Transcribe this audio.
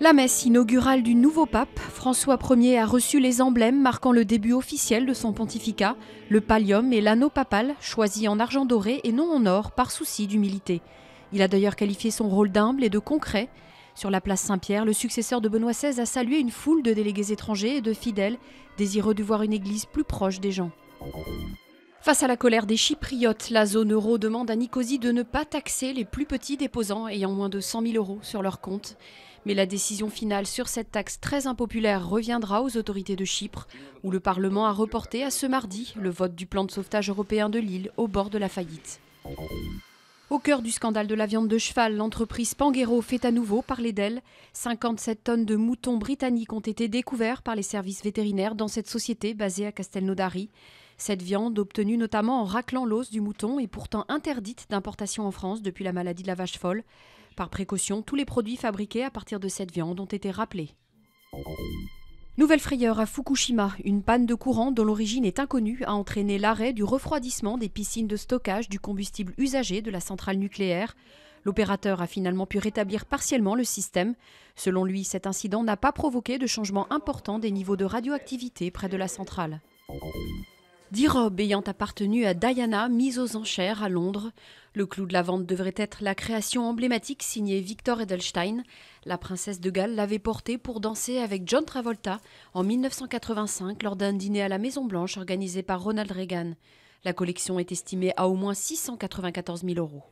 La messe inaugurale du nouveau pape, François Ier a reçu les emblèmes marquant le début officiel de son pontificat, le pallium et l'anneau papal, choisi en argent doré et non en or par souci d'humilité. Il a d'ailleurs qualifié son rôle d'humble et de concret. Sur la place Saint-Pierre, le successeur de Benoît XVI a salué une foule de délégués étrangers et de fidèles, désireux de voir une église plus proche des gens. Face à la colère des Chypriotes, la zone euro demande à Nicosie de ne pas taxer les plus petits déposants ayant moins de 100 000 euros sur leur compte. Mais la décision finale sur cette taxe très impopulaire reviendra aux autorités de Chypre, où le Parlement a reporté à ce mardi le vote du plan de sauvetage européen de l'île au bord de la faillite. Au cœur du scandale de la viande de cheval, l'entreprise Panguero fait à nouveau parler d'elle. 57 tonnes de moutons britanniques ont été découverts par les services vétérinaires dans cette société basée à Castelnaudary. Cette viande, obtenue notamment en raclant l'os du mouton, est pourtant interdite d'importation en France depuis la maladie de la vache folle. Par précaution, tous les produits fabriqués à partir de cette viande ont été rappelés. Nouvelle frayeur à Fukushima. Une panne de courant dont l'origine est inconnue a entraîné l'arrêt du refroidissement des piscines de stockage du combustible usagé de la centrale nucléaire. L'opérateur a finalement pu rétablir partiellement le système. Selon lui, cet incident n'a pas provoqué de changement important des niveaux de radioactivité près de la centrale. Dix robes ayant appartenu à Diana mises aux enchères à Londres. Le clou de la vente devrait être la création emblématique signée Victor Edelstein. La princesse de Galles l'avait portée pour danser avec John Travolta en 1985 lors d'un dîner à la Maison Blanche organisé par Ronald Reagan. La collection est estimée à au moins 694 000 euros.